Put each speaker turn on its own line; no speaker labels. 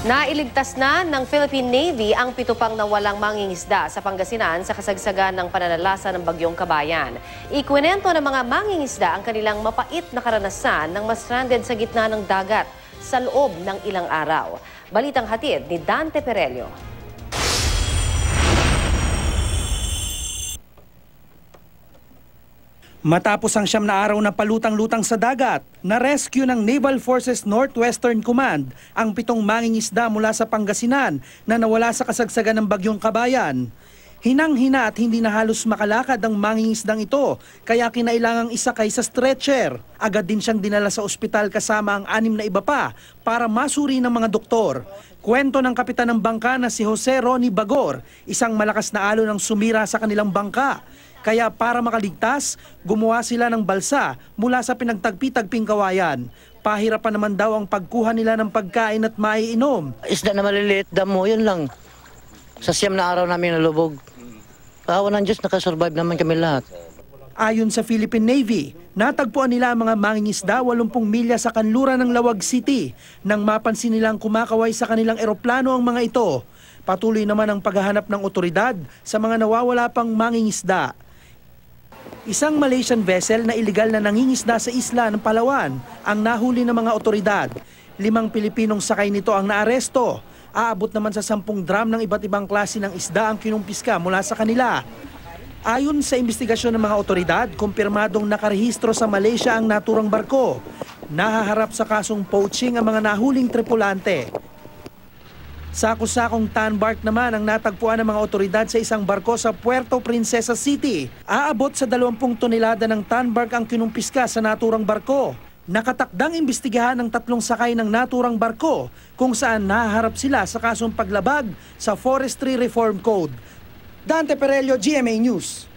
Nailigtas na ng Philippine Navy ang pito pang nawalang mangingisda sa Pangasinan sa kasagsagan ng pananalasa ng Bagyong Kabayan. Ikwinento ng mga mangingisda ang kanilang mapait na karanasan ng mas stranded sa gitna ng dagat sa loob ng ilang araw. Balitang hatid ni Dante Perelio.
Matapos ang siyam na araw na palutang-lutang sa dagat, na-rescue ng Naval Forces Northwestern Command ang pitong mangingisda mula sa Pangasinan na nawala sa kasagsagan ng Bagyong Kabayan. Hinang-hina at hindi na halos makalakad ang mangingisdang ito kaya kinailangang isakay sa stretcher. Agad din siyang dinala sa ospital kasama ang anim na iba pa para masuri ng mga doktor. Kwento ng kapitan ng bangka na si Jose Ronnie Bagor, isang malakas na alo ng sumira sa kanilang bangka. Kaya para makaligtas, gumawa sila ng balsa mula sa pinagtagpi-tagping kawayan. Pahirapan naman daw ang pagkuha nila ng pagkain at maiinom. Isda na maliliit damo, yun lang. Sa siyam na araw namin nalubog. Kawa ng Diyos, nakasurvive naman kami lahat. Ayon sa Philippine Navy, natagpuan nila ang mga mangingisda 80 milya sa kanluran ng Lawag City nang mapansin nilang kumakaway sa kanilang eroplano ang mga ito. Patuloy naman ang paghahanap ng otoridad sa mga nawawala pang mangingisda. Isang Malaysian vessel na ilegal na nangingisda sa isla ng Palawan ang nahuli ng mga otoridad. Limang Pilipinong sakay nito ang naaresto. Aabot naman sa sampung drum ng iba't ibang klase ng isda ang kinumpiska mula sa kanila. Ayon sa investigasyon ng mga otoridad, kumpirmadong nakarehistro sa Malaysia ang naturang barko. Nahaharap sa kasong poaching ang mga nahuling tripulante. Sako-sakong tanbark naman ang natagpuan ng mga otoridad sa isang barko sa Puerto Princesa City. Aabot sa 20 tonelada ng tanbark ang kinumpiska sa naturang barko. Nakatakdang imbestigahan ng tatlong sakay ng naturang barko kung saan naharap sila sa kasong paglabag sa Forestry Reform Code. Dante Perello, GMA News.